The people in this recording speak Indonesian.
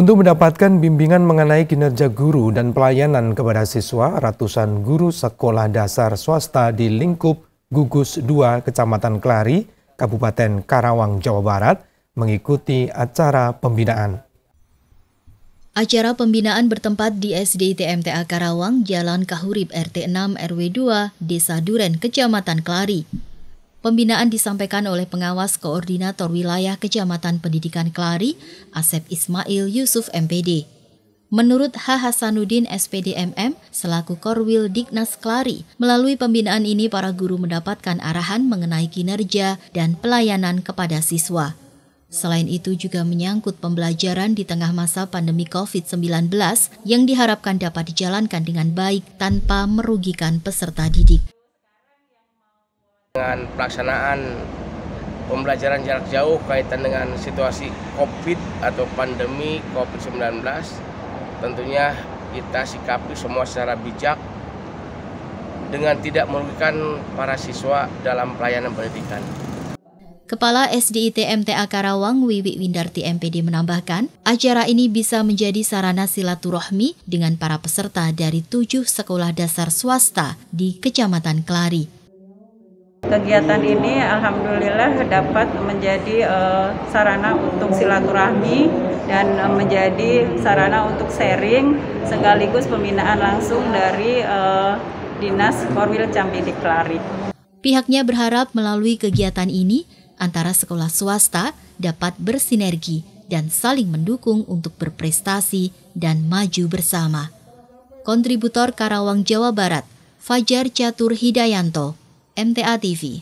Untuk mendapatkan bimbingan mengenai kinerja guru dan pelayanan kepada siswa, ratusan guru sekolah dasar swasta di lingkup Gugus 2 Kecamatan Kelari, Kabupaten Karawang, Jawa Barat, mengikuti acara pembinaan. Acara pembinaan bertempat di SD TMTA Karawang, Jalan Kahurib RT 6 RW 2, Desa Duren, Kecamatan Kelari. Pembinaan disampaikan oleh pengawas koordinator wilayah Kecamatan Pendidikan Kelari, Asep Ismail Yusuf MPD. Menurut H. Hasanuddin SPDMM, selaku Korwil Dignas Kelari, melalui pembinaan ini para guru mendapatkan arahan mengenai kinerja dan pelayanan kepada siswa. Selain itu juga menyangkut pembelajaran di tengah masa pandemi COVID-19 yang diharapkan dapat dijalankan dengan baik tanpa merugikan peserta didik dengan pelaksanaan pembelajaran jarak jauh kaitan dengan situasi COVID atau pandemi COVID-19 tentunya kita sikapi semua secara bijak dengan tidak merugikan para siswa dalam pelayanan pendidikan. Kepala SDIT MTA Karawang Wiwi Windarti MPD menambahkan, acara ini bisa menjadi sarana silaturahmi dengan para peserta dari tujuh sekolah dasar swasta di Kecamatan Kelari kegiatan ini alhamdulillah dapat menjadi uh, sarana untuk silaturahmi dan uh, menjadi sarana untuk sharing sekaligus pembinaan langsung dari uh, Dinas Korwil Cambi Diklari. Pihaknya berharap melalui kegiatan ini antara sekolah swasta dapat bersinergi dan saling mendukung untuk berprestasi dan maju bersama. Kontributor Karawang Jawa Barat, Fajar Catur Hidayanto MTA TV.